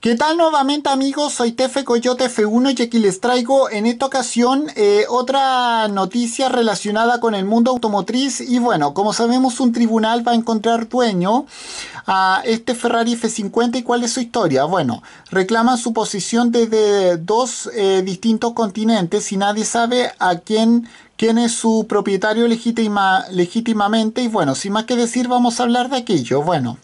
¿Qué tal nuevamente amigos? Soy Tefe Coyote F1 y aquí les traigo en esta ocasión eh, otra noticia relacionada con el mundo automotriz y bueno, como sabemos un tribunal va a encontrar dueño a este Ferrari F50 y cuál es su historia. Bueno, reclaman su posición desde dos eh, distintos continentes y nadie sabe a quién quién es su propietario legítima, legítimamente y bueno, sin más que decir vamos a hablar de aquello. Bueno,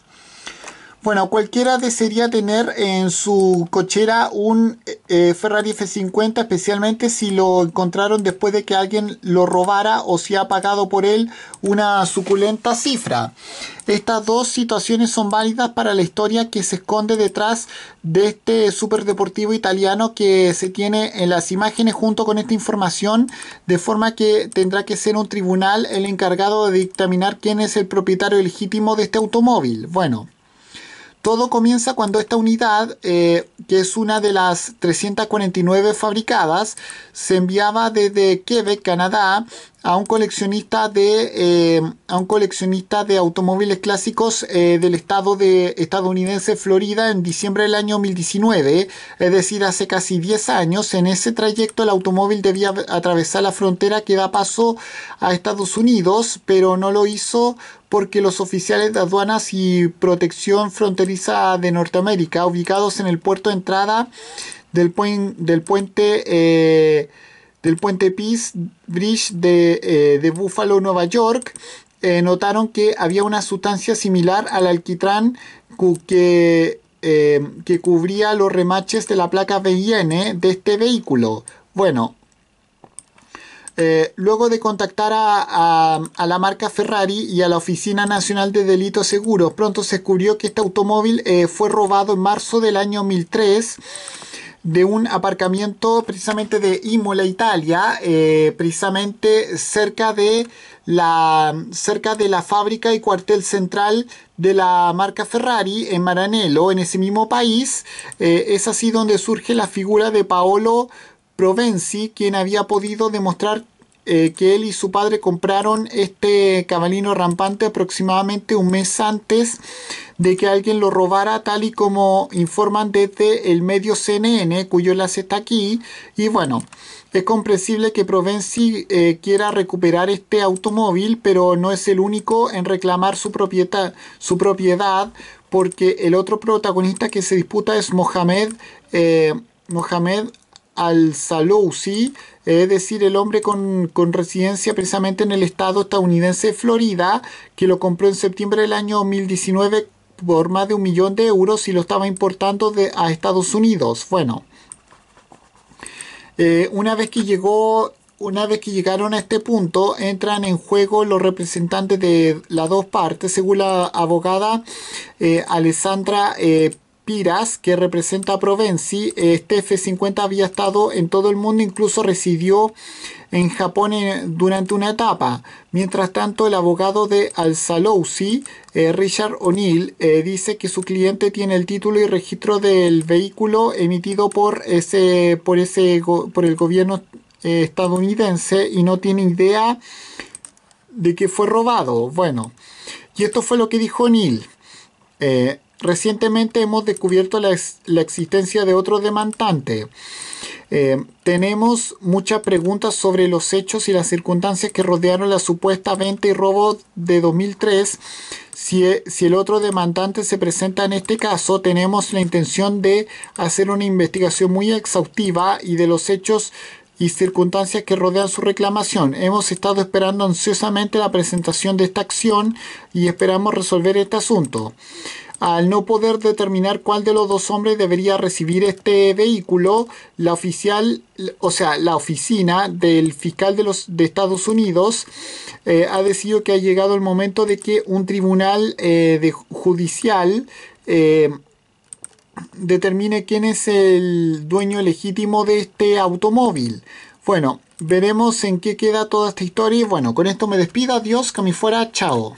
bueno, cualquiera desearía tener en su cochera un eh, eh, Ferrari F50, especialmente si lo encontraron después de que alguien lo robara o si ha pagado por él una suculenta cifra. Estas dos situaciones son válidas para la historia que se esconde detrás de este superdeportivo italiano que se tiene en las imágenes junto con esta información, de forma que tendrá que ser un tribunal el encargado de dictaminar quién es el propietario legítimo de este automóvil. Bueno. Todo comienza cuando esta unidad, eh, que es una de las 349 fabricadas, se enviaba desde Quebec, Canadá, a un coleccionista de, eh, a un coleccionista de automóviles clásicos eh, del estado de estadounidense Florida en diciembre del año 2019, es decir, hace casi 10 años. En ese trayecto el automóvil debía atravesar la frontera que da paso a Estados Unidos, pero no lo hizo porque los oficiales de aduanas y protección fronteriza de Norteamérica, ubicados en el puerto de entrada del, del puente eh, del puente Peace Bridge de, eh, Buffalo, Nueva York, eh, notaron que había una sustancia similar al alquitrán que, eh, que cubría los remaches de la placa BIN de este vehículo. Bueno, luego de contactar a, la marca Ferrari y a la Oficina Nacional de Delitos Seguros, pronto se descubrió que este automóvil fue robado en marzo del año 2003 de un aparcamiento precisamente de Imola, Italia, eh, precisamente cerca de, la, cerca de la fábrica y cuartel central de la marca Ferrari en Maranello, en ese mismo país. Eh, es así donde surge la figura de Paolo Provenzi, quien había podido demostrar eh, que él y su padre compraron este cabalino rampante aproximadamente un mes antes de que alguien lo robara, tal y como informan desde el medio CNN, cuyo enlace está aquí. Y bueno, es comprensible que Provenci eh, quiera recuperar este automóvil, pero no es el único en reclamar su, propiedad, su propiedad porque el otro protagonista que se disputa es Mohamed. Eh, Mohamed al-Salousi, es decir, el hombre con, residencia precisamente en el estado estadounidense de Florida, que lo compró en septiembre del año 2019 por más de un millón de euros y lo estaba importando de, a Estados Unidos. Bueno, eh, una vez que llegó una vez que llegaron a este punto, entran en juego los representantes de las dos partes, según la abogada eh, Alessandra Pérez. Eh, Piras, que representa a Provenzi. Este F-50 había estado en todo el mundo, incluso residió en Japón durante una etapa. Mientras tanto, el abogado de Al-Salousi, eh, Richard O'Neill, eh, dice que su cliente tiene el título y registro del vehículo emitido por, ese, por, ese, por el gobierno eh, estadounidense y no tiene idea de que fue robado. Bueno, y esto fue lo que dijo O'Neill. Recientemente hemos descubierto la, existencia de otro demandante. Eh, tenemos muchas preguntas sobre los hechos y las circunstancias que rodearon la supuesta venta y robo de 2003. E, si, el otro demandante se presenta en este caso, tenemos la intención de hacer una investigación muy exhaustiva y de los hechos y circunstancias que rodean su reclamación. Hemos estado esperando ansiosamente la presentación de esta acción y esperamos resolver este asunto. Al no poder determinar cuál de los dos hombres debería recibir este vehículo, la oficial, o sea, la oficina del fiscal de los de Estados Unidos eh, ha decidido que ha llegado el momento de que un tribunal eh, judicial eh, determine quién es el dueño legítimo de este automóvil. Bueno, veremos en qué queda toda esta historia y bueno, con esto me despido, adiós, que me fuera, chao.